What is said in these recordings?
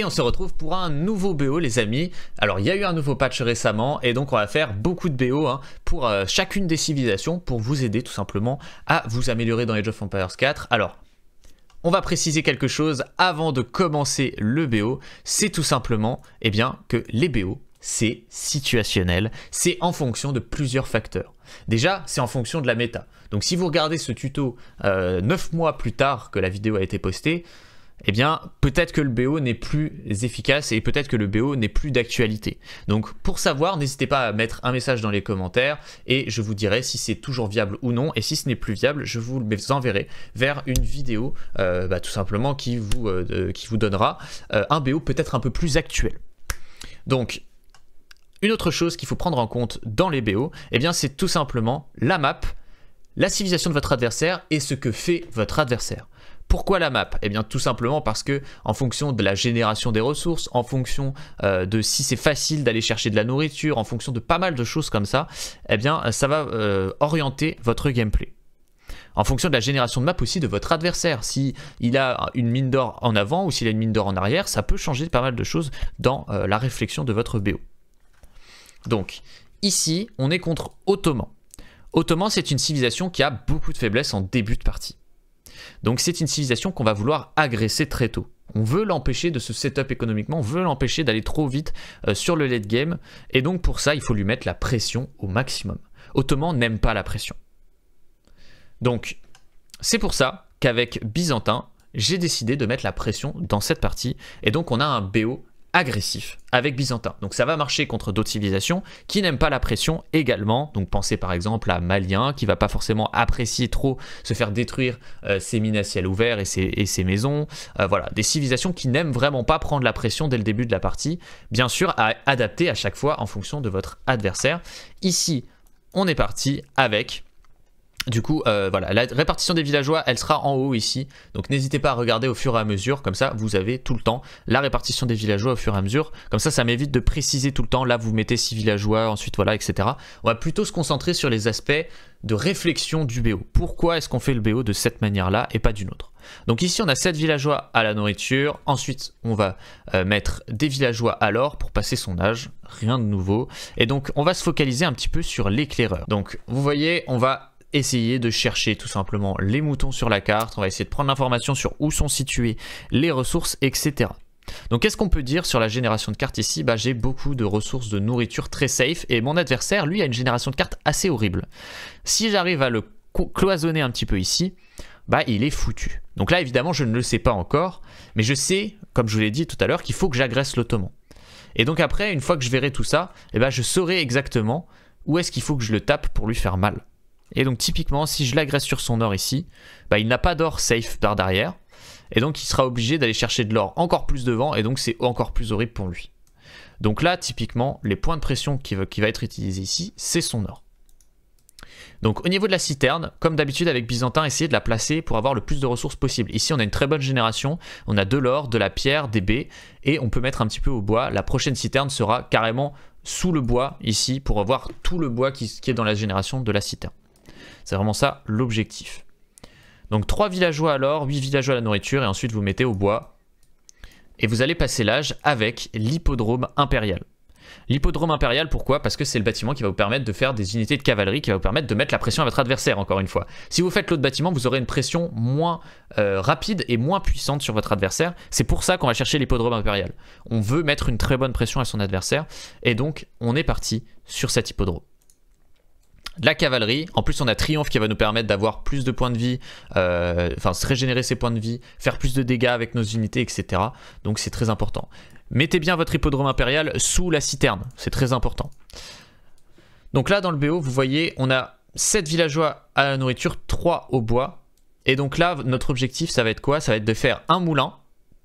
Et on se retrouve pour un nouveau BO les amis. Alors il y a eu un nouveau patch récemment et donc on va faire beaucoup de BO hein, pour euh, chacune des civilisations pour vous aider tout simplement à vous améliorer dans Age of Empires 4. Alors on va préciser quelque chose avant de commencer le BO, c'est tout simplement eh bien, que les BO c'est situationnel, c'est en fonction de plusieurs facteurs. Déjà, c'est en fonction de la méta. Donc si vous regardez ce tuto 9 euh, mois plus tard que la vidéo a été postée, eh bien, peut-être que le BO n'est plus efficace et peut-être que le BO n'est plus d'actualité. Donc, pour savoir, n'hésitez pas à mettre un message dans les commentaires et je vous dirai si c'est toujours viable ou non. Et si ce n'est plus viable, je vous enverrai vers une vidéo, euh, bah, tout simplement, qui vous, euh, qui vous donnera euh, un BO peut-être un peu plus actuel. Donc, une autre chose qu'il faut prendre en compte dans les BO, eh bien, c'est tout simplement la map, la civilisation de votre adversaire et ce que fait votre adversaire. Pourquoi la map Eh bien tout simplement parce que en fonction de la génération des ressources, en fonction euh, de si c'est facile d'aller chercher de la nourriture, en fonction de pas mal de choses comme ça, eh bien ça va euh, orienter votre gameplay. En fonction de la génération de map aussi de votre adversaire, si il a une mine d'or en avant ou s'il a une mine d'or en arrière, ça peut changer pas mal de choses dans euh, la réflexion de votre BO. Donc ici, on est contre Ottoman. Ottoman, c'est une civilisation qui a beaucoup de faiblesses en début de partie. Donc c'est une civilisation qu'on va vouloir agresser très tôt. On veut l'empêcher de se setup économiquement, on veut l'empêcher d'aller trop vite euh, sur le late game, et donc pour ça, il faut lui mettre la pression au maximum. Ottoman n'aime pas la pression. Donc, c'est pour ça qu'avec Byzantin, j'ai décidé de mettre la pression dans cette partie, et donc on a un BO agressif avec Byzantin. Donc ça va marcher contre d'autres civilisations qui n'aiment pas la pression également. Donc pensez par exemple à Malien qui va pas forcément apprécier trop se faire détruire euh, ses mines à ciel ouvert et ses, maisons. Euh, voilà, des civilisations qui n'aiment vraiment pas prendre la pression dès le début de la partie. Bien sûr, à adapter à chaque fois en fonction de votre adversaire. Ici, on est parti avec du coup, euh, voilà, la répartition des villageois, elle sera en haut ici. Donc n'hésitez pas à regarder au fur et à mesure, comme ça vous avez tout le temps la répartition des villageois au fur et à mesure. Comme ça, ça m'évite de préciser tout le temps, là vous mettez 6 villageois, ensuite voilà, etc. On va plutôt se concentrer sur les aspects de réflexion du BO. Pourquoi est-ce qu'on fait le BO de cette manière-là et pas d'une autre Donc ici, on a 7 villageois à la nourriture. Ensuite, on va euh, mettre des villageois à l'or pour passer son âge. Rien de nouveau. Et donc, on va se focaliser un petit peu sur l'éclaireur. Donc, vous voyez, on va essayer de chercher tout simplement les moutons sur la carte, on va essayer de prendre l'information sur où sont situées les ressources, etc. Donc qu'est-ce qu'on peut dire sur la génération de cartes ici bah, J'ai beaucoup de ressources de nourriture très safe et mon adversaire, lui, a une génération de cartes assez horrible. Si j'arrive à le cloisonner un petit peu ici, bah, il est foutu. Donc là, évidemment, je ne le sais pas encore, mais je sais, comme je vous l'ai dit tout à l'heure, qu'il faut que j'agresse l'ottoman. Et donc après, une fois que je verrai tout ça, eh ben je saurai exactement où est-ce qu'il faut que je le tape pour lui faire mal. Et donc typiquement, si je l'agresse sur son or ici, bah, il n'a pas d'or safe par derrière. Et donc il sera obligé d'aller chercher de l'or encore plus devant, et donc c'est encore plus horrible pour lui. Donc là, typiquement, les points de pression qui va, être utilisé ici, c'est son or. Donc au niveau de la citerne, comme d'habitude avec Byzantin, essayez de la placer pour avoir le plus de ressources possible. Ici on a une très bonne génération, on a de l'or, de la pierre, des baies, et on peut mettre un petit peu au bois. La prochaine citerne sera carrément sous le bois ici pour avoir tout le bois qui, qui est dans la génération de la citerne. C'est vraiment ça l'objectif. Donc 3 villageois alors, huit 8 villageois à la nourriture, et ensuite vous mettez au bois. Et vous allez passer l'âge avec l'hippodrome impérial. L'hippodrome impérial, pourquoi Parce que c'est le bâtiment qui va vous permettre de faire des unités de cavalerie, qui va vous permettre de mettre la pression à votre adversaire, encore une fois. Si vous faites l'autre bâtiment, vous aurez une pression moins euh, rapide et moins puissante sur votre adversaire. C'est pour ça qu'on va chercher l'hippodrome impérial. On veut mettre une très bonne pression à son adversaire, et donc on est parti sur cet hippodrome la cavalerie. En plus, on a triomphe qui va nous permettre d'avoir plus de points de vie, euh, enfin se régénérer ses points de vie, faire plus de dégâts avec nos unités, etc. Donc c'est très important. Mettez bien votre hippodrome impérial sous la citerne, c'est très important. Donc là, dans le BO, vous voyez, on a 7 villageois à la nourriture, 3 au bois. Et donc là, notre objectif, ça va être quoi Ça va être de faire un moulin,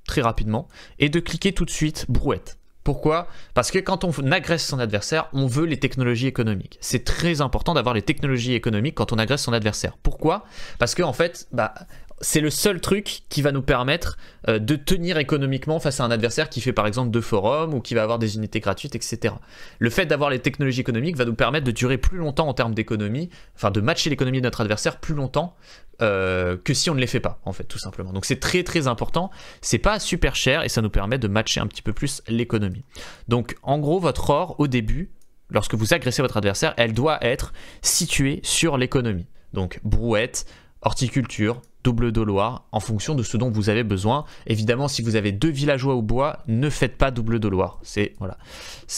très rapidement, et de cliquer tout de suite brouette. Pourquoi Parce que quand on agresse son adversaire, on veut les technologies économiques. C'est très important d'avoir les technologies économiques quand on agresse son adversaire. Pourquoi Parce que en fait, bah, c'est le seul truc qui va nous permettre euh, de tenir économiquement face à un adversaire qui fait par exemple deux forums ou qui va avoir des unités gratuites, etc. Le fait d'avoir les technologies économiques va nous permettre de durer plus longtemps en termes d'économie, enfin de matcher l'économie de notre adversaire plus longtemps euh, que si on ne les fait pas, en fait, tout simplement. Donc c'est très très important, c'est pas super cher et ça nous permet de matcher un petit peu plus l'économie. Donc en gros, votre or au début, lorsque vous agressez votre adversaire, elle doit être située sur l'économie. Donc brouette, horticulture, double doloir en fonction de ce dont vous avez besoin. Évidemment, si vous avez deux villageois au bois, ne faites pas double doloir. C'est voilà,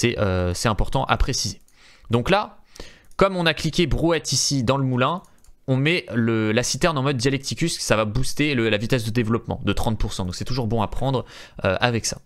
euh, c'est important à préciser. Donc là, comme on a cliqué brouette ici dans le moulin, on met le, la citerne en mode dialecticus, ça va booster la vitesse de développement de 30%. Donc c'est toujours bon à prendre euh, avec ça.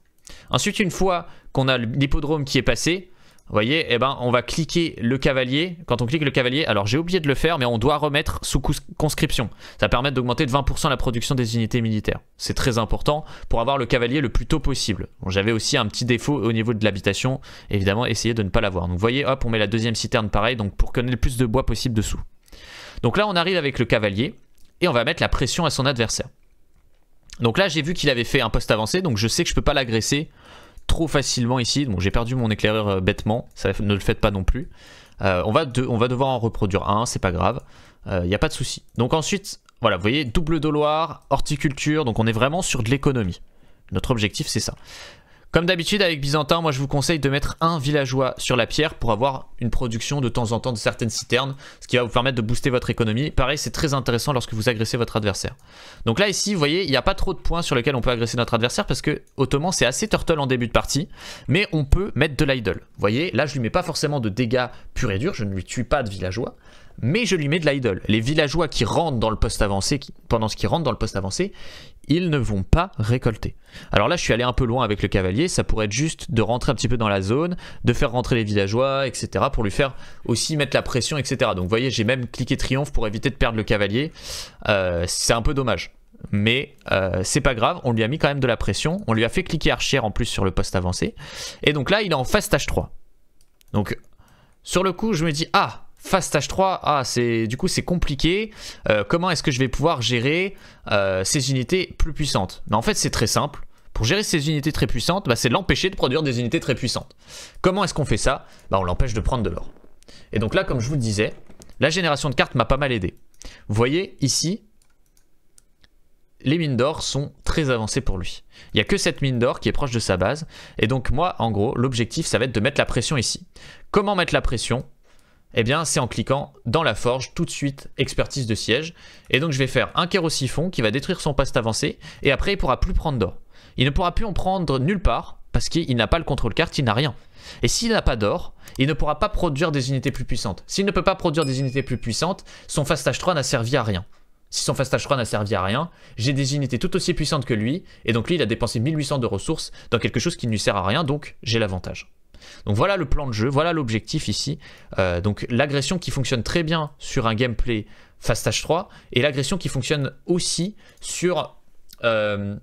Ensuite, une fois qu'on a l'hippodrome qui est passé, vous voyez, eh ben, on va cliquer le cavalier. Quand on clique le cavalier, alors j'ai oublié de le faire, mais on doit remettre sous conscription. Ça permet d'augmenter de 20% la production des unités militaires. C'est très important pour avoir le cavalier le plus tôt possible. J'avais aussi un petit défaut au niveau de l'habitation. Évidemment, essayez de ne pas l'avoir. Donc vous voyez, hop, on met la deuxième citerne pareil, donc pour qu'on ait le plus de bois possible dessous. Donc là, on arrive avec le cavalier et on va mettre la pression à son adversaire. Donc là, j'ai vu qu'il avait fait un poste avancé, donc je sais que je peux pas l'agresser trop facilement ici. Donc j'ai perdu mon éclaireur euh, bêtement, ça, ne le faites pas non plus. Euh, on, va on, va devoir en reproduire un, c'est pas grave, il euh, n'y a pas de souci. Donc ensuite, voilà, vous voyez, double dollar, horticulture, donc on est vraiment sur de l'économie. Notre objectif, c'est ça. Comme d'habitude avec Byzantin, moi je vous conseille de mettre un villageois sur la pierre pour avoir une production de temps en temps de certaines citernes, ce qui va vous permettre de booster votre économie. Pareil, c'est très intéressant lorsque vous agressez votre adversaire. Donc là ici, vous voyez, il n'y a pas trop de points sur lesquels on peut agresser notre adversaire parce que Ottoman c'est assez turtle en début de partie, mais on peut mettre de l'idle. Vous voyez, là je lui mets pas forcément de dégâts purs et durs, je ne lui tue pas de villageois, mais je lui mets de l'idle. Les villageois qui rentrent dans le poste avancé, pendant ce qu'ils rentrent dans le poste avancé, ils ne vont pas récolter. Alors là, je suis allé un peu loin avec le cavalier, ça pourrait être juste de rentrer un petit peu dans la zone, de faire rentrer les villageois, etc., pour lui faire aussi mettre la pression, etc. Donc vous voyez, j'ai même cliqué triomphe pour éviter de perdre le cavalier. Euh, c'est un peu dommage. Mais euh, c'est pas grave, on lui a mis quand même de la pression, on lui a fait cliquer archère en plus sur le poste avancé. Et donc là, il est en face tâche 3. Donc sur le coup, je me dis, ah, Fast H3, ah, c'est du coup c'est compliqué. Euh, comment est-ce que je vais pouvoir gérer euh, ces unités plus puissantes en fait, c'est très simple. Pour gérer ces unités très puissantes, bah, c'est l'empêcher de produire des unités très puissantes. Comment est-ce qu'on fait ça bah, On l'empêche de prendre de l'or. Et donc là, comme je vous le disais, la génération de cartes m'a pas mal aidé. Vous voyez ici, les mines d'or sont très avancées pour lui. Il n'y a que cette mine d'or qui est proche de sa base. Et donc moi, en gros, l'objectif, ça va être de mettre la pression ici. Comment mettre la pression eh bien c'est en cliquant dans la forge tout de suite expertise de siège. Et donc je vais faire un siphon qui va détruire son poste avancé et après il pourra plus prendre d'or. Il ne pourra plus en prendre nulle part parce qu'il n'a pas le contrôle carte, il n'a rien. Et s'il n'a pas d'or, il ne pourra pas produire des unités plus puissantes. S'il ne peut pas produire des unités plus puissantes, son Fast H 3 n'a servi à rien. Si son Fast 3 n'a servi à rien, j'ai des unités tout aussi puissantes que lui, et donc lui il a dépensé 1800 de ressources dans quelque chose qui ne lui sert à rien, donc j'ai l'avantage. Donc voilà le plan de jeu, voilà l'objectif ici. Euh, donc l'agression qui fonctionne très bien sur un gameplay Fast H 3 et l'agression qui fonctionne aussi sur euh,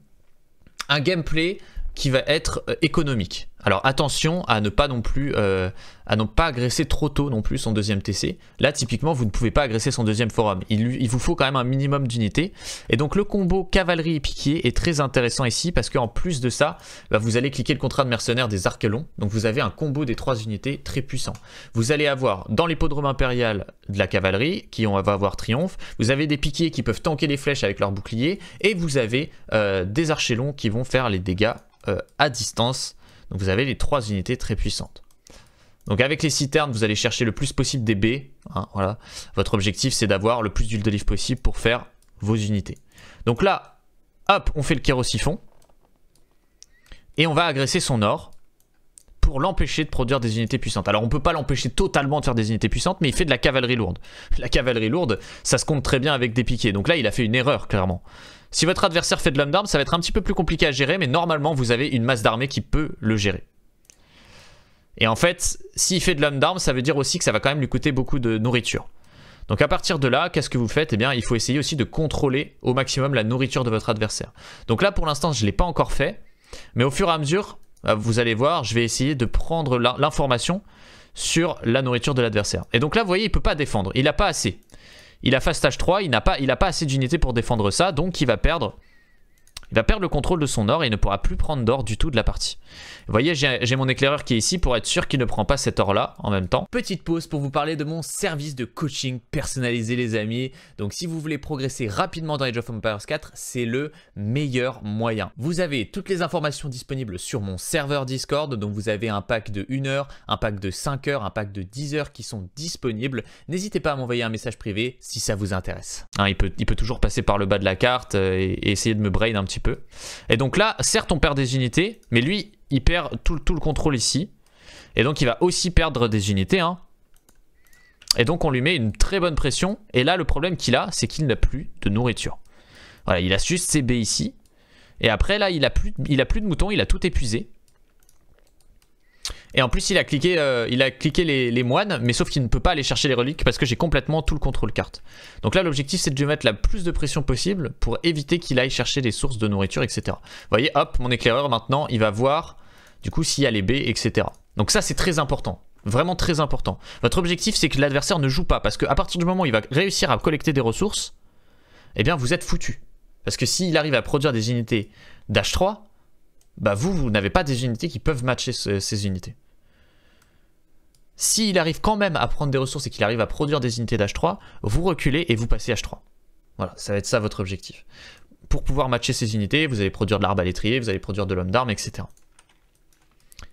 un gameplay qui va être euh, économique. Alors attention à ne pas non plus euh, à ne pas agresser trop tôt non plus son deuxième TC. Là typiquement vous ne pouvez pas agresser son deuxième forum. Il, vous faut quand même un minimum d'unités. Et donc le combo cavalerie et piquier est très intéressant ici parce qu'en plus de ça, bah, vous allez cliquer le contrat de mercenaire des archelons. Donc vous avez un combo des trois unités très puissant. Vous allez avoir dans l'hippodrome impérial de la cavalerie qui on va avoir triomphe. Vous avez des piquiers qui peuvent tanker les flèches avec leurs boucliers. et vous avez euh, des archelons qui vont faire les dégâts euh, à distance donc vous avez les trois unités très puissantes. Donc avec les citernes, vous allez chercher le plus possible des baies. Hein, voilà. Votre objectif, c'est d'avoir le plus d'huile d'olive possible pour faire vos unités. Donc là, hop, on fait le kérosiphon. Et on va agresser son or pour l'empêcher de produire des unités puissantes. Alors on peut pas l'empêcher totalement de faire des unités puissantes, mais il fait de la cavalerie lourde. La cavalerie lourde, ça se compte très bien avec des piquets. Donc là, il a fait une erreur, clairement. Si votre adversaire fait de l'homme d'arme, ça va être un petit peu plus compliqué à gérer, mais normalement, vous avez une masse d'armée qui peut le gérer. Et en fait, s'il fait de l'homme d'arme, ça veut dire aussi que ça va quand même lui coûter beaucoup de nourriture. Donc à partir de là, qu'est-ce que vous faites Eh bien, il faut essayer aussi de contrôler au maximum la nourriture de votre adversaire. Donc là, pour l'instant, je ne l'ai pas encore fait, mais au fur et à mesure, euh, vous allez voir, je vais essayer de prendre l'information sur la nourriture de l'adversaire. Et donc là, vous voyez, il ne peut pas défendre, il n'a pas assez. Il a face stage 3, il n'a pas, il a pas assez d'unités pour défendre ça, donc il va perdre il va perdre le contrôle de son or et il ne pourra plus prendre d'or du tout de la partie. Vous voyez, j'ai mon éclaireur qui est ici pour être sûr qu'il ne prend pas cet or-là en même temps. Petite pause pour vous parler de mon service de coaching personnalisé, les amis. Donc si vous voulez progresser rapidement dans Age of Empires 4, c'est le meilleur moyen. Vous avez toutes les informations disponibles sur mon serveur Discord, donc vous avez un pack de 1 heure, un pack de 5 heures, un pack de 10 heures qui sont disponibles. N'hésitez pas à m'envoyer un message privé si ça vous intéresse. Hein, il, peut, toujours passer par le bas de la carte euh, et, essayer de me un petit et donc là, certes, on perd des unités, mais lui, il perd tout, le contrôle ici. Et donc, il va aussi perdre des unités. Hein. Et donc, on lui met une très bonne pression. Et là, le problème qu'il a, c'est qu'il n'a plus de nourriture. Voilà, il a juste ses baies ici. Et après, là, il a plus, il a plus de moutons, il a tout épuisé. Et en plus, il a cliqué, euh, il a cliqué les, moines, mais sauf qu'il ne peut pas aller chercher les reliques parce que j'ai complètement tout le contrôle carte. Donc là, l'objectif, c'est de mettre la plus de pression possible pour éviter qu'il aille chercher des sources de nourriture, etc. Vous voyez, hop, mon éclaireur, maintenant, il va voir, du coup, s'il y a les baies, etc. Donc ça, c'est très important. Vraiment très important. Votre objectif, c'est que l'adversaire ne joue pas, parce qu'à partir du moment où il va réussir à collecter des ressources, eh bien, vous êtes foutu. Parce que s'il arrive à produire des unités d'H3, bah vous, vous n'avez pas des unités qui peuvent matcher ces unités. S'il arrive quand même à prendre des ressources et qu'il arrive à produire des unités d'H3, vous reculez et vous passez H3. Voilà, ça va être ça votre objectif. Pour pouvoir matcher ces unités, vous allez produire de l'arbre à l'étrier, vous allez produire de l'homme d'armes, etc.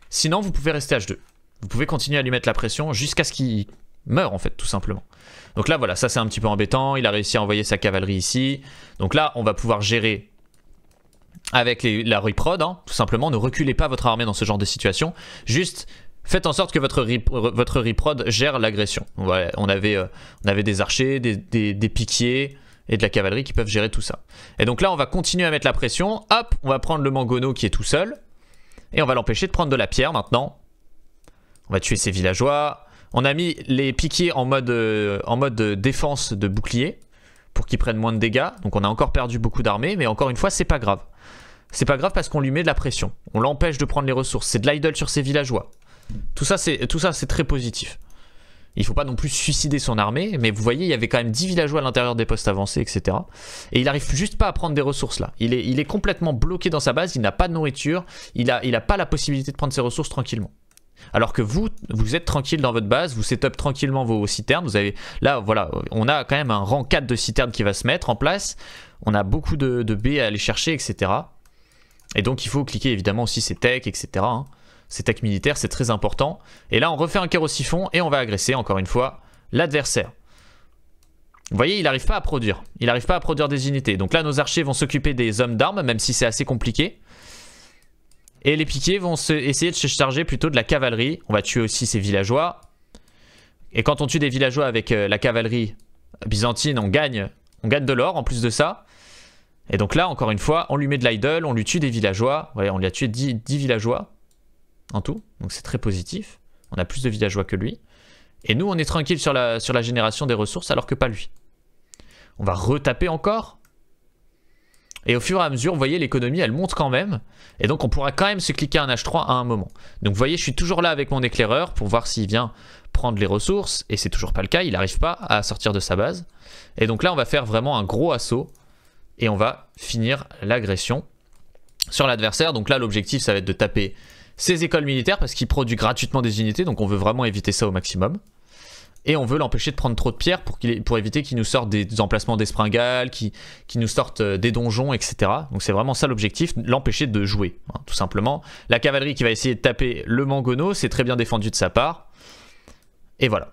Sinon, vous pouvez rester H2. Vous pouvez continuer à lui mettre la pression jusqu'à ce qu'il meure en fait tout simplement. Donc là voilà, ça c'est un petit peu embêtant, il a réussi à envoyer sa cavalerie ici. Donc là, on va pouvoir gérer avec la reprod, hein, tout simplement, ne reculez pas votre armée dans ce genre de situation. Juste, faites en sorte que votre, rip, reprod gère l'agression. Euh, on, avait, des archers, des, piquiers et de la cavalerie qui peuvent gérer tout ça. Et donc là, on va continuer à mettre la pression. Hop, on va prendre le mangono qui est tout seul. Et on va l'empêcher de prendre de la pierre maintenant. On va tuer ces villageois. On a mis les piquiers en mode, euh, en mode défense de bouclier pour qu'ils prennent moins de dégâts. Donc on a encore perdu beaucoup d'armées, mais encore une fois, c'est pas grave c'est pas grave parce qu'on lui met de la pression. On l'empêche de prendre les ressources. C'est de l'idle sur ses villageois. Tout ça, c'est, très positif. Il faut pas non plus suicider son armée, mais vous voyez, il y avait quand même 10 villageois à l'intérieur des postes avancés, etc. Et il arrive juste pas à prendre des ressources là. Il est, il est complètement bloqué dans sa base, il n'a pas de nourriture, il a, il a pas la possibilité de prendre ses ressources tranquillement. Alors que vous, vous êtes tranquille dans votre base, vous setup tranquillement vos citernes, vous avez, là voilà, on a quand même un rang 4 de citernes qui va se mettre en place, on a beaucoup de, de baies à aller chercher, etc. Et donc il faut cliquer évidemment aussi ses techs, etc. Hein. Ces techs militaires, c'est très important. Et là, on refait un siphon et on va agresser encore une fois l'adversaire. Vous voyez, il n'arrive pas à produire. Il n'arrive pas à produire des unités. Donc là, nos archers vont s'occuper des hommes d'armes, même si c'est assez compliqué. Et les piquets vont se, essayer de se charger plutôt de la cavalerie. On va tuer aussi ces villageois. Et quand on tue des villageois avec euh, la cavalerie byzantine, on gagne, on gagne de l'or en plus de ça. Et donc là, encore une fois, on lui met de l'idle, on lui tue des villageois. on lui a tué 10, villageois en tout. Donc c'est très positif. On a plus de villageois que lui. Et nous, on est tranquille sur la, sur la génération des ressources alors que pas lui. On va retaper encore. Et au fur et à mesure, vous voyez, l'économie, elle monte quand même. Et donc, on pourra quand même se cliquer un H3 à un moment. Donc, vous voyez, je suis toujours là avec mon éclaireur pour voir s'il vient prendre les ressources. Et c'est toujours pas le cas, il n'arrive pas à sortir de sa base. Et donc là, on va faire vraiment un gros assaut et on va finir l'agression sur l'adversaire. Donc là, l'objectif, ça va être de taper ses écoles militaires parce qu'il produit gratuitement des unités, donc on veut vraiment éviter ça au maximum. Et on veut l'empêcher de prendre trop de pierres pour, pour éviter qu'il nous sorte des emplacements d'espringales, qu'il nous sorte euh, des donjons, etc. Donc c'est vraiment ça l'objectif, l'empêcher de jouer, hein, tout simplement. La cavalerie qui va essayer de taper le mangono, c'est très bien défendu de sa part. Et voilà.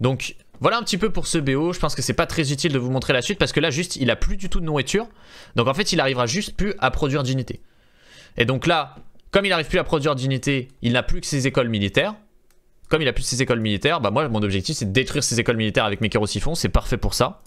Donc voilà un petit peu pour ce BO, je pense que c'est pas très utile de vous montrer la suite parce que là juste il a plus du tout de nourriture, donc en fait il arrivera juste plus à produire dignité Et donc là, comme il arrive plus à produire dignité, il n'a plus que ses écoles militaires. Comme il a plus ses écoles militaires, bah moi mon objectif c'est de détruire ses écoles militaires avec mes kérosiphons, c'est parfait pour ça.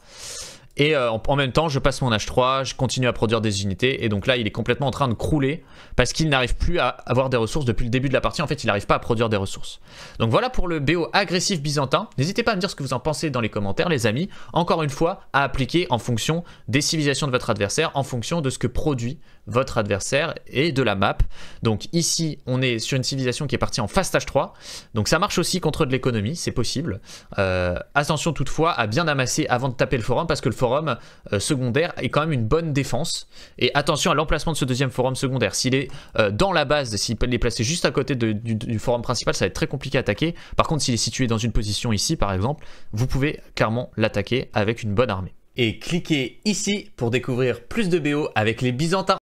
Et euh, en, en, même temps, je passe mon H3, je continue à produire des unités. Et donc là, il est complètement en train de crouler parce qu'il n'arrive plus à avoir des ressources depuis le début de la partie. En fait, il n'arrive pas à produire des ressources. Donc voilà pour le BO agressif byzantin. N'hésitez pas à me dire ce que vous en pensez dans les commentaires, les amis. Encore une fois, à appliquer en fonction des civilisations de votre adversaire, en fonction de ce que produit votre adversaire et de la map. Donc ici, on est sur une civilisation qui est partie en phase 3 Donc ça marche aussi contre de l'économie, c'est possible. Euh, attention toutefois à bien amasser avant de taper le forum parce que le forum euh, secondaire est quand même une bonne défense. Et attention à l'emplacement de ce deuxième forum secondaire. S'il est euh, dans la base, s'il est placé juste à côté du, forum principal, ça va être très compliqué à attaquer. Par contre, s'il est situé dans une position ici, par exemple, vous pouvez clairement l'attaquer avec une bonne armée. Et cliquez ici pour découvrir plus de BO avec les Byzantins.